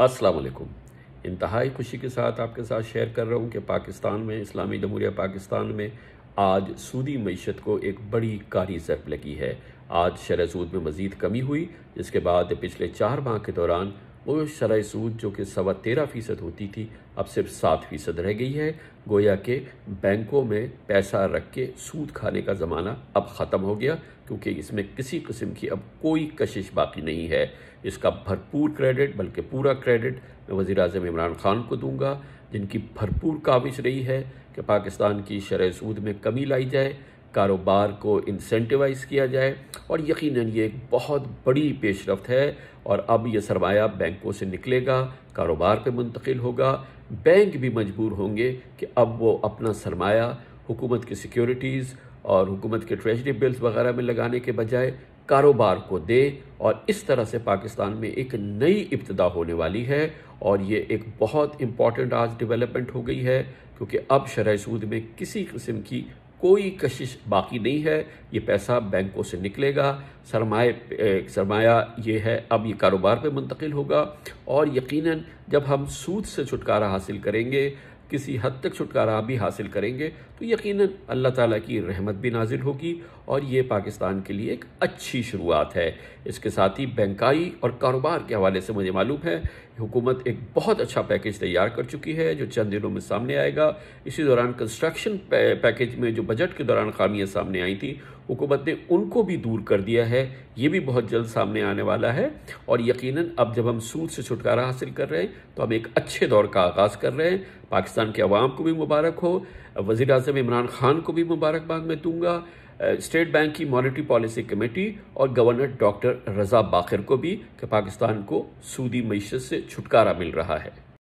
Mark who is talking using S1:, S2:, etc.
S1: अस्सलाम वालेकुम इंतहाई खुशी के साथ आपके साथ शेयर कर रहा हूँ कि पाकिस्तान में इस्लामी जमहूरिया पाकिस्तान में आज सूदी मीशत को एक बड़ी कारी जरब लगी है आज शरह सूद में मज़ीद कमी हुई जिसके बाद पिछले चार माह के दौरान वो शरह सूद जो कि सवा तेरह फ़ीसद होती थी अब सिर्फ सात फ़ीसद रह गई है गोया के बैंकों में पैसा रख के सूद खाने का ज़माना अब ख़त्म हो गया क्योंकि इसमें किसी किस्म की अब कोई कशिश बाकी नहीं है इसका भरपूर क्रेडिट बल्कि पूरा क्रेडिट मैं वज़ी अजम इमरान ख़ान को दूँगा जिनकी भरपूर काविश रही है कि पाकिस्तान की शरा सूद में कमी लाई जाए कारोबार को इंसेंटिवाइज़ किया जाए और यकीनन ये एक बहुत बड़ी पेशरफ है और अब यह सरमाया बैंकों से निकलेगा कारोबार पे मुंतकिल होगा बैंक भी मजबूर होंगे कि अब वो अपना सरमाया हुकूमत की सिक्योरिटीज़ और हुकूमत के ट्रेजरी बिल्स वगैरह में लगाने के बजाय कारोबार को दे और इस तरह से पाकिस्तान में एक नई इब्तदा होने वाली है और ये एक बहुत इम्पॉर्टेंट आज डेवलपमेंट हो गई है क्योंकि अब शरा सूद में किसी किस्म की कोई कशिश बाकी नहीं है ये पैसा बैंकों से निकलेगा सरमाए सरमाया ये है अब ये कारोबार पे मुंतकिल होगा और यकीनन जब हम सूद से छुटकारा हासिल करेंगे किसी हद तक छुटकारा भी हासिल करेंगे तो यकीनन अल्लाह ताला की रहमत भी नाजिल होगी और ये पाकिस्तान के लिए एक अच्छी शुरुआत है इसके साथ ही बैंकाई और कारोबार के हवाले से मुझे मालूम है हुकूमत एक बहुत अच्छा पैकेज तैयार कर चुकी है जो चंद दिनों में सामने आएगा इसी दौरान कंस्ट्रक्शन पैकेज में जो बजट के दौरान खामियाँ सामने आई थी हुकूमत ने उनको भी दूर कर दिया है ये भी बहुत जल्द सामने आने वाला है और यकीनन अब जब हम सूद से छुटकारा हासिल कर रहे हैं तो हम एक अच्छे दौर का आगाज़ कर रहे हैं पाकिस्तान के अवाम को भी मुबारक हो वज़ी अजम इमरान खान को भी मुबारकबाद मैं दूँगा स्टेट बैंक की मॉनेटरी पॉलिसी कमेटी और गवर्नर डॉक्टर रजा बाखिर को भी कि पाकिस्तान को सूदी मीशत से छुटकारा मिल रहा है